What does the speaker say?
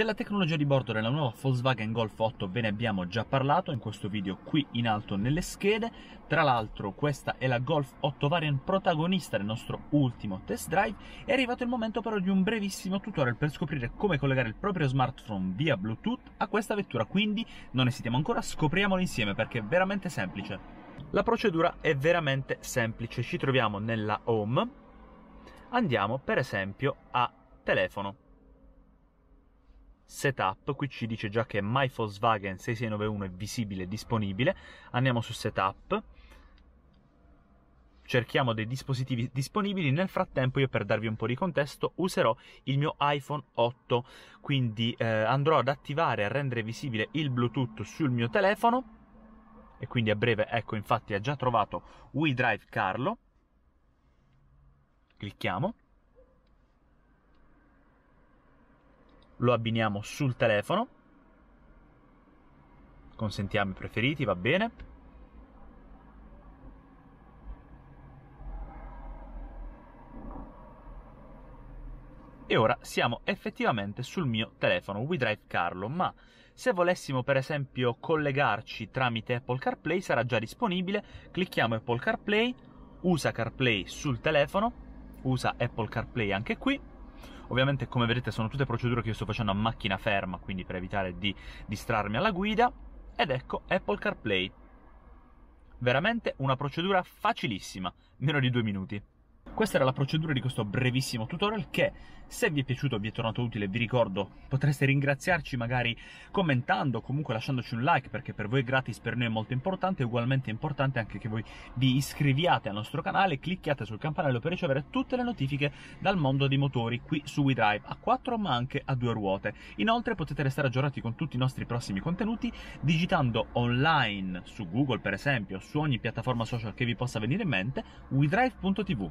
Della tecnologia di bordo della nuova Volkswagen Golf 8 ve ne abbiamo già parlato in questo video qui in alto nelle schede, tra l'altro questa è la Golf 8 Variant protagonista del nostro ultimo test drive, è arrivato il momento però di un brevissimo tutorial per scoprire come collegare il proprio smartphone via Bluetooth a questa vettura, quindi non esitiamo ancora, scopriamolo insieme perché è veramente semplice. La procedura è veramente semplice, ci troviamo nella home, andiamo per esempio a telefono setup, qui ci dice già che My Volkswagen 6691 è visibile e disponibile, andiamo su setup, cerchiamo dei dispositivi disponibili, nel frattempo io per darvi un po' di contesto userò il mio iPhone 8, quindi eh, andrò ad attivare e a rendere visibile il Bluetooth sul mio telefono e quindi a breve, ecco infatti ha già trovato WeDrive Carlo, clicchiamo lo abbiniamo sul telefono, consentiamo i preferiti, va bene. E ora siamo effettivamente sul mio telefono WeDrive Carlo, ma se volessimo per esempio collegarci tramite Apple CarPlay sarà già disponibile, clicchiamo Apple CarPlay, usa CarPlay sul telefono, usa Apple CarPlay anche qui, Ovviamente come vedete sono tutte procedure che io sto facendo a macchina ferma, quindi per evitare di distrarmi alla guida. Ed ecco Apple CarPlay. Veramente una procedura facilissima, meno di due minuti. Questa era la procedura di questo brevissimo tutorial che se vi è piaciuto, vi è tornato utile, vi ricordo, potreste ringraziarci magari commentando, comunque lasciandoci un like, perché per voi è gratis, per noi è molto importante. È ugualmente importante anche che voi vi iscriviate al nostro canale, clicchiate sul campanello per ricevere tutte le notifiche dal mondo dei motori qui su WeDrive, a 4 ma anche a due ruote. Inoltre potete restare aggiornati con tutti i nostri prossimi contenuti digitando online su Google, per esempio, su ogni piattaforma social che vi possa venire in mente, WeDrive.tv.